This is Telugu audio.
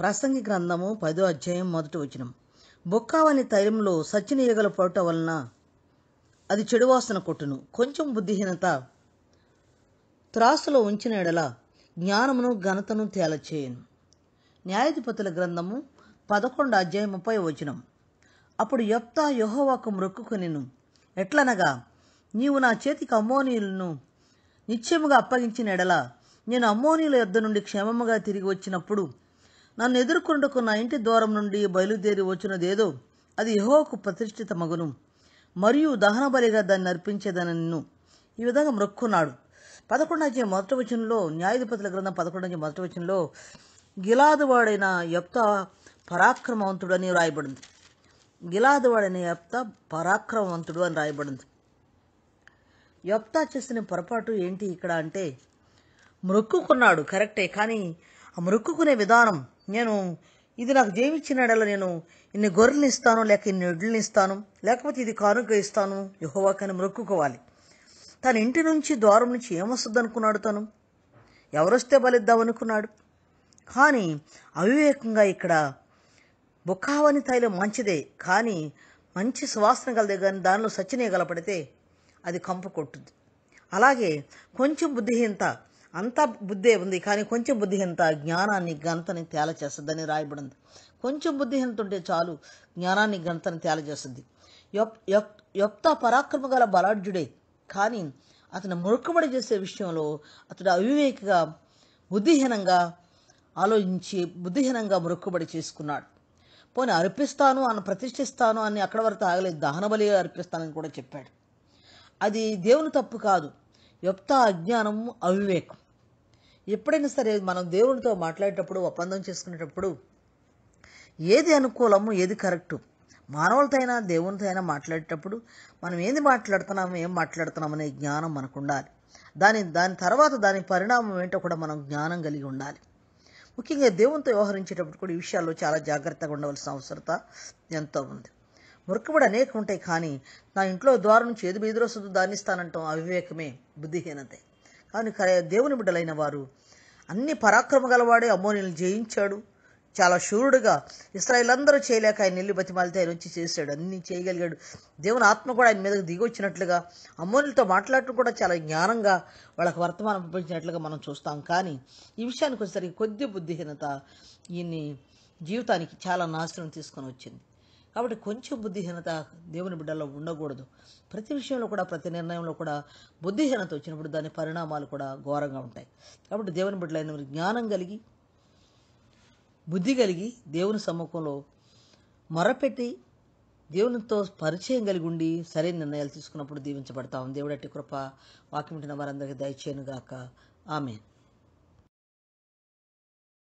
ప్రసంగి గ్రంథము పదో అధ్యాయం మొదటి వచనం బొక్కావని తైలంలో సచ్చిన ఈగలు పడటం వలన అది చెడువాసన కొట్టును కొంచెం బుద్ధిహీనత త్రాసులో ఉంచిన ఎడల జ్ఞానమును ఘనతను తేలచేయను న్యాయాధిపతుల గ్రంథము పదకొండు అధ్యాయం ముప్పై వచనం అప్పుడు యప్తా యోహోవాకు మ్రొక్కుకొనిను ఎట్లనగా నీవు నా చేతికి అమ్మోనీయులను నిత్యముగా అప్పగించిన ఎడల నేను అమ్మోనీయుల యొద్ద నుండి క్షేమముగా తిరిగి వచ్చినప్పుడు నన్ను ఎదుర్కొండకు నా ఇంటి ద్వారం నుండి బయలుదేరి వచ్చినదేదో అది యహోకు ప్రతిష్ఠిత మగును మరియు దహనబలిగా దాన్ని నిన్ను ఈ విధంగా మ్రొక్కున్నాడు పదకొండు మొదటి వచనంలో న్యాయాధిపతుల గ్రంథం పదకొండాచి మొదటి వచనంలో గిలాదువాడైన యప్త అని రాయబడింది గిలాదువాడైన యప్త పరాక్రమవంతుడు అని రాయబడింది యప్త చేసిన పొరపాటు ఏంటి ఇక్కడ అంటే మ్రొక్కుకున్నాడు కరెక్టే కానీ మొక్కుకునే విధానం నేను ఇది నాకు జయమిచ్చినాడలా నేను ఇన్ని గొర్రెలు ఇస్తాను లేక ఇన్ని ఎడ్లను ఇస్తాను లేకపోతే ఇది కానుక ఇస్తాను యహోవాకని మొక్కుకోవాలి తన ఇంటి నుంచి ద్వారం నుంచి ఏమొస్తుంది అనుకున్నాడు తను ఎవరొస్తే బలిద్దాం అనుకున్నాడు కానీ అవివేకంగా ఇక్కడ బుక్కావని తైలం మంచిదే కానీ మంచి సువాసన గలదే కానీ దానిలో సచ్చినీయగలపడితే గలపడితే అది కంపు కొట్టుద్ది అలాగే కొంచెం బుద్ధిహీనత అంతా బుద్ధే ఉంది కానీ కొంచెం బుద్ధిహీనత జ్ఞానాన్ని గంతని తేల చేస్తుందని రాయబడింది కొంచెం బుద్ధిహీనత ఉంటే చాలు జ్ఞానాన్ని గంతని తేల చేస్తుంది యొక్త పరాక్రమ గల బలాఢ్యుడే కానీ అతను మురుక్కుబడి చేసే విషయంలో అతడు అవివేకగా బుద్ధిహీనంగా ఆలోచించి బుద్ధిహీనంగా మురుక్కుబడి చేసుకున్నాడు పోనీ అర్పిస్తాను అని ప్రతిష్ఠిస్తాను అని అక్కడ వరకు ఆగలేదు దహనబలిగా అర్పిస్తానని కూడా చెప్పాడు అది దేవుని తప్పు కాదు యొప్త అజ్ఞానం అవివేకం ఎప్పుడైనా సరే మనం దేవునితో మాట్లాడేటప్పుడు ఒప్పందం చేసుకునేటప్పుడు ఏది అనుకూలము ఏది కరెక్టు మానవులతో అయినా దేవునితో అయినా మాట్లాడేటప్పుడు మనం ఏది మాట్లాడుతున్నాము ఏం మాట్లాడుతున్నాం అనే జ్ఞానం మనకు ఉండాలి దాని దాని తర్వాత దాని పరిణామం ఏంటో కూడా మనం జ్ఞానం కలిగి ఉండాలి ముఖ్యంగా దేవునితో వ్యవహరించేటప్పుడు కూడా ఈ విషయాల్లో చాలా జాగ్రత్తగా ఉండవలసిన అవసరత ఎంతో ఉంది మురకబడి అనేకం ఉంటాయి కానీ నా ఇంట్లో ద్వారం నుంచి ఏది బెదిరొస్తుందో దానిస్తానంటాం అవివేకమే బుద్ధిహీనతే కానీ దేవుని బిడ్డలైన వారు అన్ని పరాక్రమ గలవాడే అమ్మోనిని జయించాడు చాలా శూరుడుగా ఇస్రాయిల్ అందరూ చేయలేక ఆయన నెల్లి బతిమాలితే ఆయన వచ్చి చేశాడు అన్నీ చేయగలిగాడు దేవుని ఆత్మ కూడా ఆయన మీదకి దిగొచ్చినట్లుగా అమ్మోనిలతో మాట్లాడటం కూడా చాలా జ్ఞానంగా వాళ్ళకి వర్తమానం పంపించినట్లుగా మనం చూస్తాం కానీ ఈ విషయానికి వచ్చేసరికి కొద్ది బుద్ధిహీనత ఈయన్ని జీవితానికి చాలా నాశనం తీసుకొని వచ్చింది కాబట్టి కొంచెం బుద్ధిహీనత దేవుని బిడ్డలో ఉండకూడదు ప్రతి విషయంలో కూడా ప్రతి నిర్ణయంలో కూడా బుద్ధిహీనత వచ్చినప్పుడు దాని పరిణామాలు కూడా ఘోరంగా ఉంటాయి కాబట్టి దేవుని బిడ్డలైన జ్ఞానం కలిగి బుద్ధి కలిగి దేవుని సమ్ముఖంలో మొరపెట్టి దేవునితో పరిచయం కలిగి ఉండి సరైన నిర్ణయాలు తీసుకున్నప్పుడు దీవించబడతాం దేవుడట్టి కృప వాకింటిన వారందరికీ గాక ఆమె